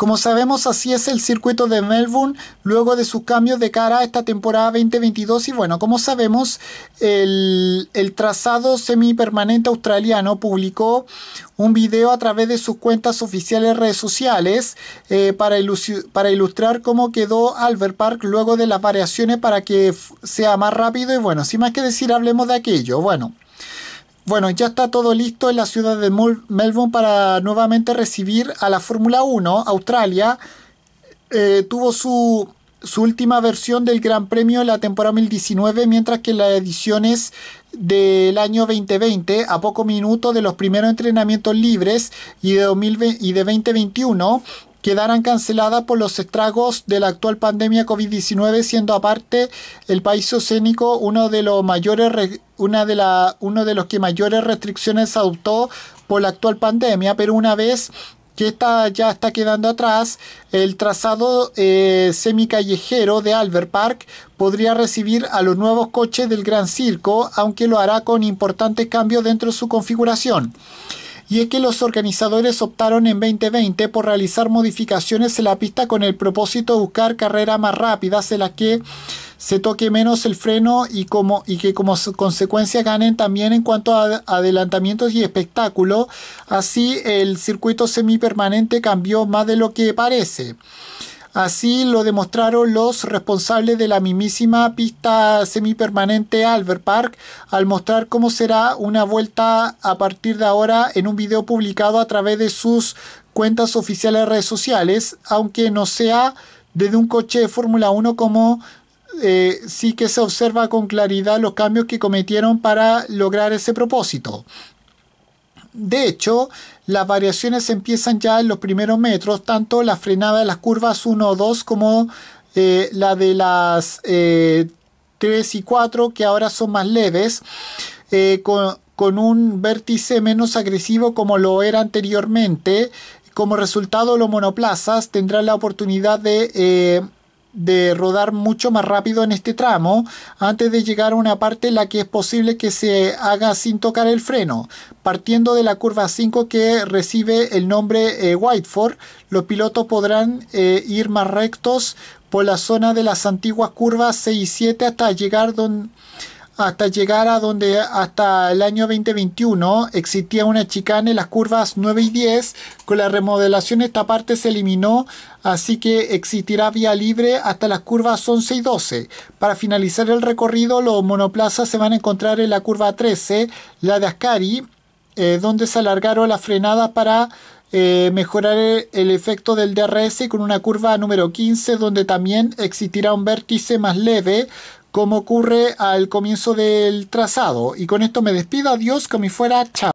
como sabemos, así es el circuito de Melbourne luego de sus cambios de cara a esta temporada 2022. Y bueno, como sabemos, el, trazado semipermanente australiano publicó un video a través de sus cuentas oficiales redes sociales eh, para, para ilustrar cómo quedó Albert Park luego de las variaciones para que sea más rápido. Y bueno, sin más que decir, hablemos de aquello. Bueno. Bueno, ya está todo listo en la ciudad de Melbourne para nuevamente recibir a la Fórmula 1. Australia eh, tuvo su, última versión del Gran Premio en la temporada 2019, mientras que las ediciones del año 2020, a poco minutos de los primeros entrenamientos libres y de, y de 2021, quedarán canceladas por los estragos de la actual pandemia COVID-19, siendo aparte el país oceánico uno de los mayores una de la, uno de los que mayores restricciones adoptó por la actual pandemia, pero una vez que está, ya está quedando atrás, el trazado eh, semicallejero de Albert Park podría recibir a los nuevos coches del Gran Circo, aunque lo hará con importantes cambios dentro de su configuración y es que los organizadores optaron en 2020 por realizar modificaciones en la pista con el propósito de buscar carreras más rápidas en las que se toque menos el freno y, como, y que como consecuencia ganen también en cuanto a adelantamientos y espectáculo. Así el circuito semipermanente cambió más de lo que parece. Así lo demostraron los responsables de la mismísima pista semipermanente Albert Park al mostrar cómo será una vuelta a partir de ahora en un video publicado a través de sus cuentas oficiales de redes sociales, aunque no sea desde un coche de Fórmula 1 como eh, sí que se observa con claridad los cambios que cometieron para lograr ese propósito. De hecho, las variaciones empiezan ya en los primeros metros, tanto la frenada de las curvas 1 o 2 como eh, la de las 3 eh, y 4, que ahora son más leves, con, con un vértice menos agresivo como lo era anteriormente. Como resultado, los monoplazas tendrán la oportunidad de de rodar mucho más rápido en este tramo antes de llegar a una parte en la que es posible que se haga sin tocar el freno. Partiendo de la curva 5 que recibe el nombre White eh, Whiteford, los pilotos podrán eh, ir más rectos por la zona de las antiguas curvas 6 y 7 hasta llegar donde hasta llegar a donde hasta el año 2021 existía una chicana en las curvas 9 y 10. Con la remodelación esta parte se eliminó, así que existirá vía libre hasta las curvas 11 y 12. Para finalizar el recorrido, los monoplazas se van a encontrar en la curva 13, la de Ascari, eh, donde se alargaron las frenadas para eh, mejorar el, el, efecto del DRS con una curva número 15 donde también existirá un vértice más leve como ocurre al comienzo del trazado. Y con esto me despido, adiós, como fuera, chao.